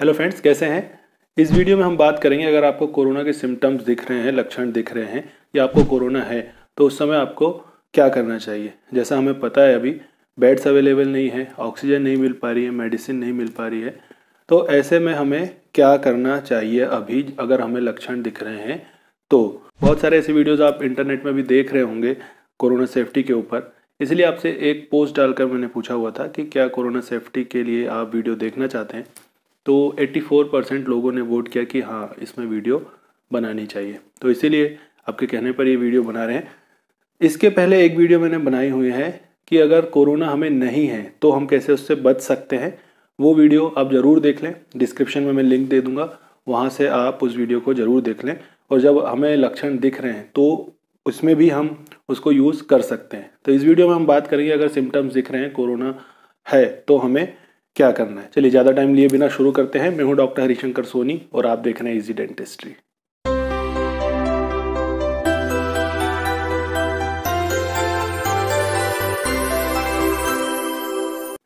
hello friends कैसे हैं इस वीडियो में हम बात करेंगे अगर आपको कोरोना के सिम्टम्स दिख रहे हैं लक्षण दिख रहे हैं या आपको कोरोना है तो उस समय आपको क्या करना चाहिए जैसा हमें पता है अभी बेड्स अवेलेबल नहीं है ऑक्सीजन नहीं मिल पा रही है मेडिसिन नहीं मिल पा रही है तो ऐसे में हमें क्या करना चाहिए अभी अगर हमें लक्षण दिख रहे हैं तो बहुत सारे ऐसे वीडियोज़ आप इंटरनेट में भी देख रहे होंगे कोरोना सेफ्टी के ऊपर इसलिए आपसे एक पोस्ट डालकर मैंने पूछा हुआ था कि क्या कोरोना सेफ्टी के लिए आप वीडियो देखना चाहते हैं तो 84 परसेंट लोगों ने वोट किया कि हाँ इसमें वीडियो बनानी चाहिए तो इसीलिए आपके कहने पर ये वीडियो बना रहे हैं इसके पहले एक वीडियो मैंने बनाई हुई है कि अगर कोरोना हमें नहीं है तो हम कैसे उससे बच सकते हैं वो वीडियो आप ज़रूर देख लें डिस्क्रिप्शन में मैं लिंक दे दूँगा वहाँ से आप उस वीडियो को ज़रूर देख लें और जब हमें लक्षण दिख रहे हैं तो उसमें भी हम उसको यूज़ कर सकते हैं तो इस वीडियो में हम बात करेंगे अगर सिम्टम्स दिख रहे हैं कोरोना है तो हमें क्या करना है चलिए ज़्यादा टाइम लिए बिना शुरू करते हैं मैं हूँ डॉक्टर हरिशंकर सोनी और आप देख रहे हैं इजी डेंटिस्ट्री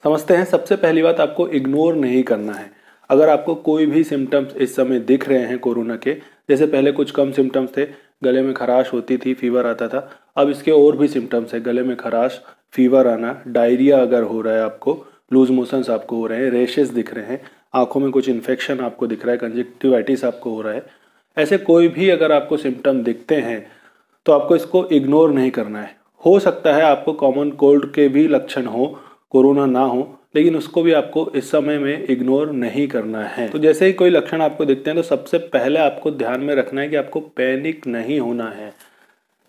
समझते हैं सबसे पहली बात आपको इग्नोर नहीं करना है अगर आपको कोई भी सिम्टम्स इस समय दिख रहे हैं कोरोना के जैसे पहले कुछ कम सिम्टम्स थे गले में खराश होती थी फीवर आता था अब इसके और भी सिम्टम्स है गले में खराश फीवर आना डायरिया अगर हो रहा है आपको लूज मोशंस आपको हो रहे हैं रेशेस दिख रहे हैं आंखों में कुछ इन्फेक्शन आपको दिख रहा है कंजेक्टिवाइटिस आपको हो रहा है ऐसे कोई भी अगर आपको सिम्टम दिखते हैं तो आपको इसको इग्नोर नहीं करना है हो सकता है आपको कॉमन कोल्ड के भी लक्षण हो कोरोना ना हो लेकिन उसको भी आपको इस समय में इग्नोर नहीं करना है तो जैसे ही कोई लक्षण आपको दिखते हैं तो सबसे पहले आपको ध्यान में रखना है कि आपको पैनिक नहीं होना है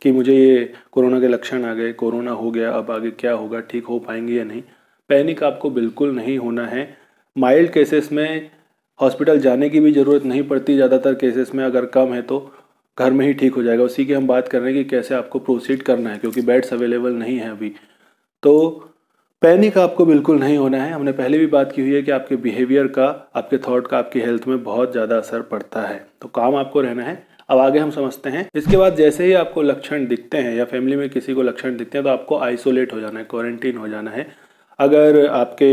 कि मुझे ये कोरोना के लक्षण आ गए कोरोना हो गया अब आगे क्या होगा ठीक हो पाएंगे या नहीं पैनिक आपको बिल्कुल नहीं होना है माइल्ड केसेस में हॉस्पिटल जाने की भी ज़रूरत नहीं पड़ती ज़्यादातर केसेस में अगर कम है तो घर में ही ठीक हो जाएगा उसी की हम बात कर रहे हैं कि कैसे आपको प्रोसीड करना है क्योंकि बेड्स अवेलेबल नहीं है अभी तो पैनिक आपको बिल्कुल नहीं होना है हमने पहले भी बात की हुई है कि आपके बिहेवियर का आपके थॉट का आपकी हेल्थ में बहुत ज़्यादा असर पड़ता है तो काम आपको रहना है अब आगे हम समझते हैं इसके बाद जैसे ही आपको लक्षण दिखते हैं या फैमिली में किसी को लक्षण दिखते हैं तो आपको आइसोलेट हो जाना है क्वारंटीन हो जाना है अगर आपके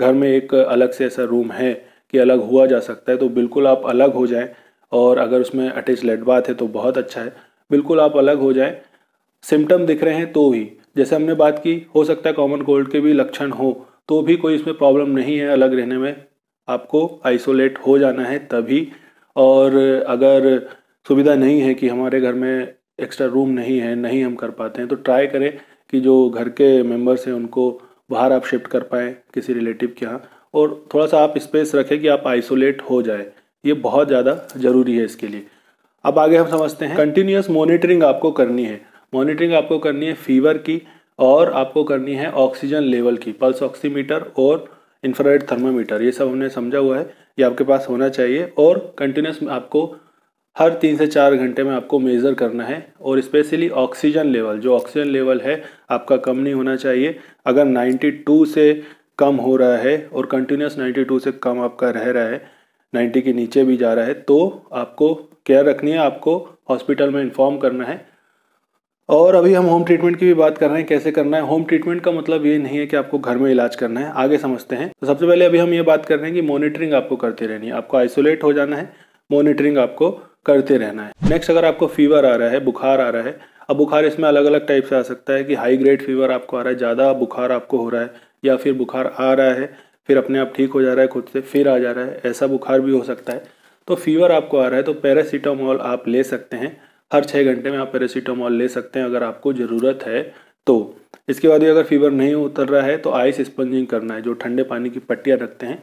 घर में एक अलग से ऐसा रूम है कि अलग हुआ जा सकता है तो बिल्कुल आप अलग हो जाएं और अगर उसमें अटैच लेट बात है तो बहुत अच्छा है बिल्कुल आप अलग हो जाएं सिम्टम दिख रहे हैं तो ही जैसे हमने बात की हो सकता है कॉमन कोल्ड के भी लक्षण हो तो भी कोई इसमें प्रॉब्लम नहीं है अलग रहने में आपको आइसोलेट हो जाना है तभी और अगर सुविधा नहीं है कि हमारे घर में एक्स्ट्रा रूम नहीं है नहीं हम कर पाते हैं तो ट्राई करें कि जो घर के मेंबर्स हैं उनको बाहर आप शिफ्ट कर पाएँ किसी रिलेटिव के यहाँ और थोड़ा सा आप स्पेस रखें कि आप आइसोलेट हो जाए ये बहुत ज़्यादा ज़रूरी है इसके लिए अब आगे हम समझते हैं कंटिन्यूस मॉनिटरिंग आपको करनी है मॉनिटरिंग आपको करनी है फीवर की और आपको करनी है ऑक्सीजन लेवल की पल्स ऑक्सीमीटर और इंफ्रारेड थर्मामीटर ये सब हमने समझा हुआ है ये आपके पास होना चाहिए और कंटिन्यूस आपको हर तीन से चार घंटे में आपको मेज़र करना है और स्पेशली ऑक्सीजन लेवल जो ऑक्सीजन लेवल है आपका कम नहीं होना चाहिए अगर 92 से कम हो रहा है और कंटिन्यूस 92 से कम आपका रह रहा है 90 के नीचे भी जा रहा है तो आपको केयर रखनी है आपको हॉस्पिटल में इन्फॉर्म करना है और अभी हम होम ट्रीटमेंट की भी बात कर रहे हैं कैसे करना है होम ट्रीटमेंट का मतलब ये नहीं है कि आपको घर में इलाज करना है आगे समझते हैं तो सबसे पहले अभी हम ये बात कर रहे हैं कि मॉनिटरिंग आपको करते रहनी है आपको आइसोलेट हो जाना है मॉनिटरिंग आपको करते रहना है नेक्स्ट अगर आपको फीवर आ रहा है बुखार आ रहा है अब बुखार इसमें अलग अलग टाइप से आ सकता है कि हाई ग्रेड फीवर आपको आ रहा है ज़्यादा बुखार आपको हो रहा है या फिर बुखार आ रहा है फिर अपने आप ठीक हो जा रहा है खुद से फिर आ जा रहा है ऐसा बुखार भी हो सकता है तो फीवर आपको आ रहा है तो पैरासीटामॉल आप ले सकते हैं हर छः घंटे में आप पैरासीटामॉल ले सकते हैं अगर आपको ज़रूरत है तो इसके बाद अगर फीवर नहीं उतर रहा है तो आइस स्पंजिंग करना है जो ठंडे पानी की पट्टियाँ रखते हैं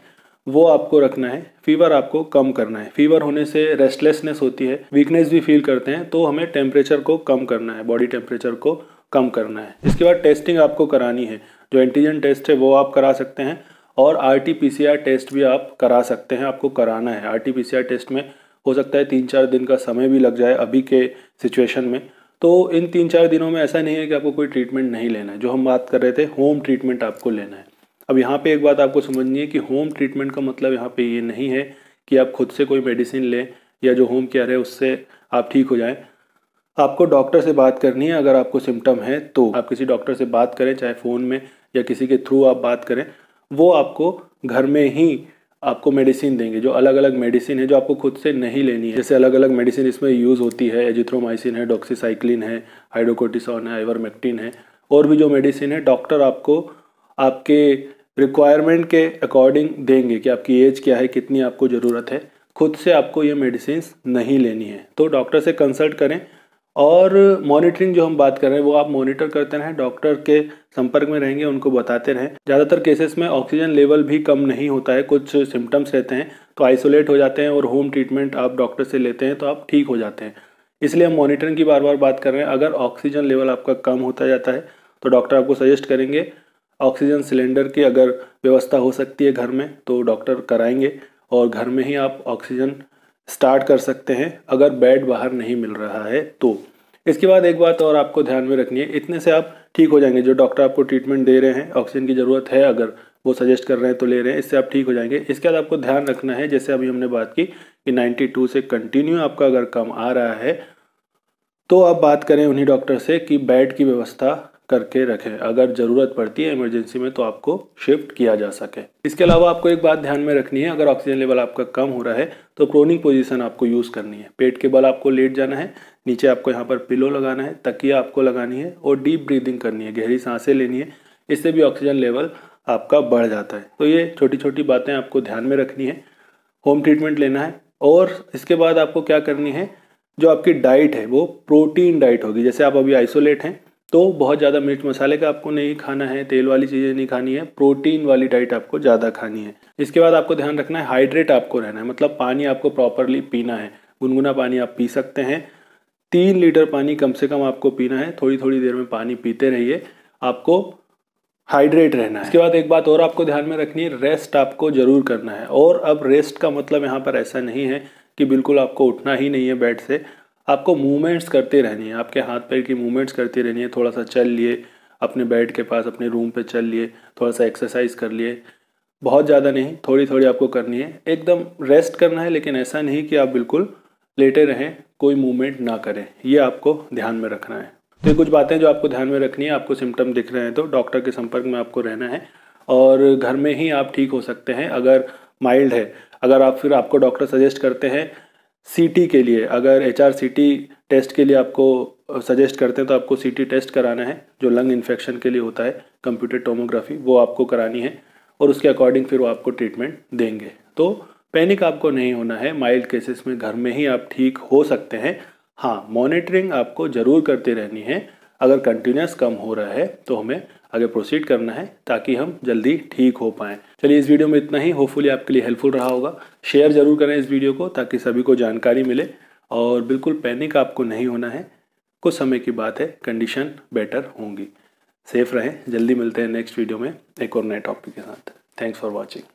वो आपको रखना है फीवर आपको कम करना है फीवर होने से रेस्टलेसनेस होती है वीकनेस भी फील करते हैं तो हमें टेम्परेचर को कम करना है बॉडी टेम्परेचर को कम करना है इसके बाद टेस्टिंग आपको करानी है जो एंटीजन टेस्ट है वो आप करा सकते हैं और आर टेस्ट भी आप करा सकते हैं आपको कराना है आर टेस्ट में हो सकता है तीन चार दिन का समय भी लग जाए अभी के सिचुएशन में तो इन तीन चार दिनों में ऐसा नहीं है कि आपको कोई ट्रीटमेंट नहीं लेना है जो हम बात कर रहे थे होम ट्रीटमेंट आपको लेना है अब यहाँ पे एक बात आपको समझनी है कि होम ट्रीटमेंट का मतलब यहाँ पे ये नहीं है कि आप खुद से कोई मेडिसिन लें या जो होम केयर है उससे आप ठीक हो जाएं आपको डॉक्टर से बात करनी है अगर आपको सिम्टम है तो आप किसी डॉक्टर से बात करें चाहे फ़ोन में या किसी के थ्रू आप बात करें वो आपको घर में ही आपको मेडिसिन देंगे जो अलग अलग मेडिसिन है जो आपको खुद से नहीं लेनी है जैसे अलग अलग मेडिसिन इसमें यूज़ होती है एजिथ्रोमाइसिन है डॉक्सीसाइक्लिन है हाइड्रोकोटिसन है आइवरमेक्टिन है और भी जो मेडिसिन है डॉक्टर आपको आपके रिक्वायरमेंट के अकॉर्डिंग देंगे कि आपकी एज क्या है कितनी आपको ज़रूरत है खुद से आपको ये मेडिसिन नहीं लेनी है तो डॉक्टर से कंसल्ट करें और मॉनिटरिंग जो हम बात कर रहे हैं वो आप मॉनिटर करते रहें डॉक्टर के संपर्क में रहेंगे उनको बताते रहें ज़्यादातर केसेस में ऑक्सीजन लेवल भी कम नहीं होता है कुछ सिम्टम्स रहते हैं तो आइसोलेट हो जाते हैं और होम ट्रीटमेंट आप डॉक्टर से लेते हैं तो आप ठीक हो जाते हैं इसलिए हम मॉनिटरिंग की बार बार बात कर रहे हैं अगर ऑक्सीजन लेवल आपका कम होता जाता है तो डॉक्टर आपको सजेस्ट करेंगे ऑक्सीजन सिलेंडर की अगर व्यवस्था हो सकती है घर में तो डॉक्टर कराएंगे और घर में ही आप ऑक्सीजन स्टार्ट कर सकते हैं अगर बेड बाहर नहीं मिल रहा है तो इसके बाद एक बात और आपको ध्यान में रखनी है इतने से आप ठीक हो जाएंगे जो डॉक्टर आपको ट्रीटमेंट दे रहे हैं ऑक्सीजन की ज़रूरत है अगर वो सजेस्ट कर रहे हैं तो ले रहे हैं इससे आप ठीक हो जाएंगे इसके बाद आपको ध्यान रखना है जैसे अभी हमने बात की कि 92 से कंटिन्यू आपका अगर कम आ रहा है तो आप बात करें उन्हीं डॉक्टर से कि बेड की व्यवस्था करके रखें अगर ज़रूरत पड़ती है इमरजेंसी में तो आपको शिफ्ट किया जा सके इसके अलावा आपको एक बात ध्यान में रखनी है अगर ऑक्सीजन लेवल आपका कम हो रहा है तो प्रोनिंग पोजीशन आपको यूज़ करनी है पेट के बल आपको लेट जाना है नीचे आपको यहाँ पर पिलो लगाना है तकिया आपको लगानी है और डीप ब्रीदिंग करनी है गहरी सांसें लेनी है इससे भी ऑक्सीजन लेवल आपका बढ़ जाता है तो ये छोटी छोटी बातें आपको ध्यान में रखनी है होम ट्रीटमेंट लेना है और इसके बाद आपको क्या करनी है जो आपकी डाइट है वो प्रोटीन डाइट होगी जैसे आप अभी आइसोलेट हैं तो बहुत ज़्यादा मिर्च मसाले का आपको नहीं खाना है तेल वाली चीज़ें नहीं खानी है प्रोटीन वाली डाइट आपको ज़्यादा खानी है इसके बाद आपको ध्यान रखना है हाइड्रेट आपको रहना है मतलब पानी आपको प्रॉपरली पीना है गुनगुना पानी आप पी सकते हैं तीन लीटर पानी कम से कम आपको पीना है थोड़ी थोड़ी देर में पानी पीते रहिए आपको हाइड्रेट रहना है इसके बाद एक बात और आपको ध्यान में रखनी है रेस्ट आपको ज़रूर करना है और अब रेस्ट का मतलब यहाँ पर ऐसा नहीं है कि बिल्कुल आपको उठना ही नहीं है बेड से आपको मूवमेंट्स करते रहनी है आपके हाथ पैर की मूवमेंट्स करती रहनी है थोड़ा सा चल लिए अपने बेड के पास अपने रूम पे चल लिए थोड़ा सा एक्सरसाइज कर लिए बहुत ज़्यादा नहीं थोड़ी थोड़ी आपको करनी है एकदम रेस्ट करना है लेकिन ऐसा नहीं कि आप बिल्कुल लेटे रहें कोई मूवमेंट ना करें ये आपको ध्यान में रखना है तो ये कुछ बातें जो आपको ध्यान में रखनी है आपको सिम्टम दिख रहे हैं तो डॉक्टर के संपर्क में आपको रहना है और घर में ही आप ठीक हो सकते हैं अगर माइल्ड है अगर आप फिर आपको डॉक्टर सजेस्ट करते हैं सीटी के लिए अगर एच आर टेस्ट के लिए आपको सजेस्ट करते हैं तो आपको सीटी टेस्ट कराना है जो लंग इन्फेक्शन के लिए होता है कंप्यूटर टोमोग्राफी वो आपको करानी है और उसके अकॉर्डिंग फिर वो आपको ट्रीटमेंट देंगे तो पैनिक आपको नहीं होना है माइल्ड केसेस में घर में ही आप ठीक हो सकते हैं हाँ मॉनिटरिंग आपको ज़रूर करते रहनी है अगर कंटिन्यूस कम हो रहा है तो हमें आगे प्रोसीड करना है ताकि हम जल्दी ठीक हो पाएँ चलिए इस वीडियो में इतना ही होपफुली आपके लिए हेल्पफुल रहा होगा शेयर ज़रूर करें इस वीडियो को ताकि सभी को जानकारी मिले और बिल्कुल पैनिक आपको नहीं होना है कुछ समय की बात है कंडीशन बेटर होंगी सेफ रहें जल्दी मिलते हैं नेक्स्ट वीडियो में एक और नए टॉपिक के साथ थैंक्स फॉर वॉचिंग